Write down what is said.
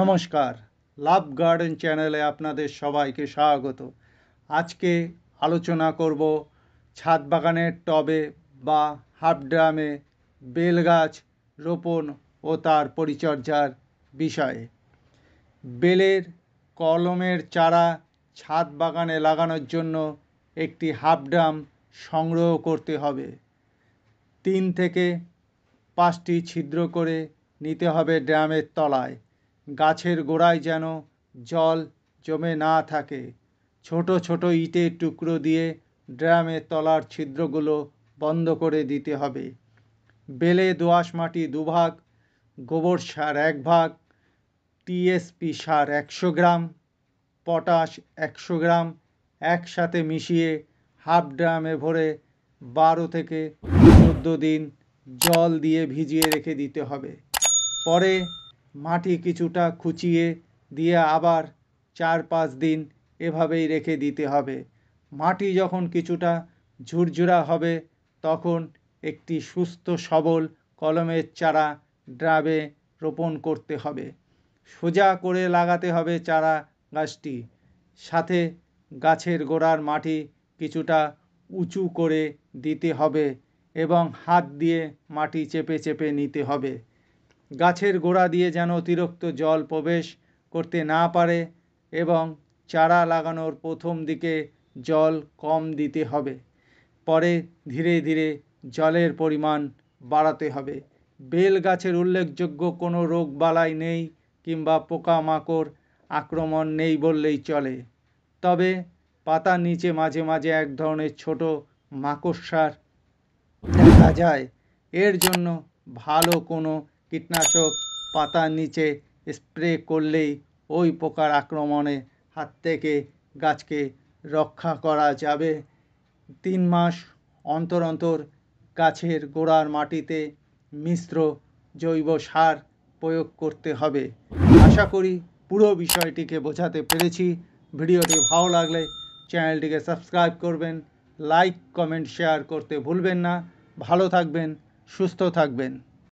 নমস্কার লাভ গার্ডেন চ্যানেলে আপনাদের সবাইকে স্বাগত আজকে আলোচনা করব ছাদ বাগানের টবে বা হাফ ড্রামে বেল গাছ রোপণ ও তার পরিচর্যার বিষয়ে বেলের কলমের চারা ছাদ বাগানে লাগানোর জন্য একটি হাফ ড্রাম সংগ্রহ করতে হবে তিন থেকে পাঁচটি ছিদ্র করে নিতে হবে ড্রামের তলায় গাছের গোড়ায় যেন জল জমে না থাকে ছোট ছোট ইটের টুকরো দিয়ে ড্রামের তলার ছিদ্রগুলো বন্ধ করে দিতে হবে বেলে দোআঁশ মাটি দুভাগ গোবর সার এক ভাগ টিএসপি সার একশো গ্রাম পটাশ একশো গ্রাম একসাথে মিশিয়ে হাফ ড্রামে ভরে বারো থেকে চোদ্দো দিন জল দিয়ে ভিজিয়ে রেখে দিতে হবে পরে মাটি কিছুটা খুচিয়ে দিয়ে আবার চার পাঁচ দিন এভাবেই রেখে দিতে হবে মাটি যখন কিছুটা ঝুরঝুরা হবে তখন একটি সুস্থ সবল কলমের চারা ড্রাবে রোপণ করতে হবে সোজা করে লাগাতে হবে চারা গাছটি সাথে গাছের গোড়ার মাটি কিছুটা উঁচু করে দিতে হবে এবং হাত দিয়ে মাটি চেপে চেপে নিতে হবে গাছের গোড়া দিয়ে যেন অতিরিক্ত জল প্রবেশ করতে না পারে এবং চারা লাগানোর প্রথম দিকে জল কম দিতে হবে পরে ধীরে ধীরে জলের পরিমাণ বাড়াতে হবে বেল গাছের উল্লেখযোগ্য কোনো রোগবালাই নেই কিংবা পোকামাকড় আক্রমণ নেই বললেই চলে তবে পাতার নিচে মাঝে মাঝে এক ধরনের ছোট মাকড়সার দেখা যায় এর জন্য ভালো কোনো কীটনাশক পাতার নিচে স্প্রে করলেই ওই পোকার আক্রমণে হাত থেকে গাছকে রক্ষা করা যাবে তিন মাস অন্তর অন্তর গাছের গোড়ার মাটিতে মিশ্র জৈব সার প্রয়োগ করতে হবে আশা করি পুরো বিষয়টিকে বোঝাতে পেরেছি ভিডিওটি ভালো লাগলে চ্যানেলটিকে সাবস্ক্রাইব করবেন লাইক কমেন্ট শেয়ার করতে ভুলবেন না ভালো থাকবেন সুস্থ থাকবেন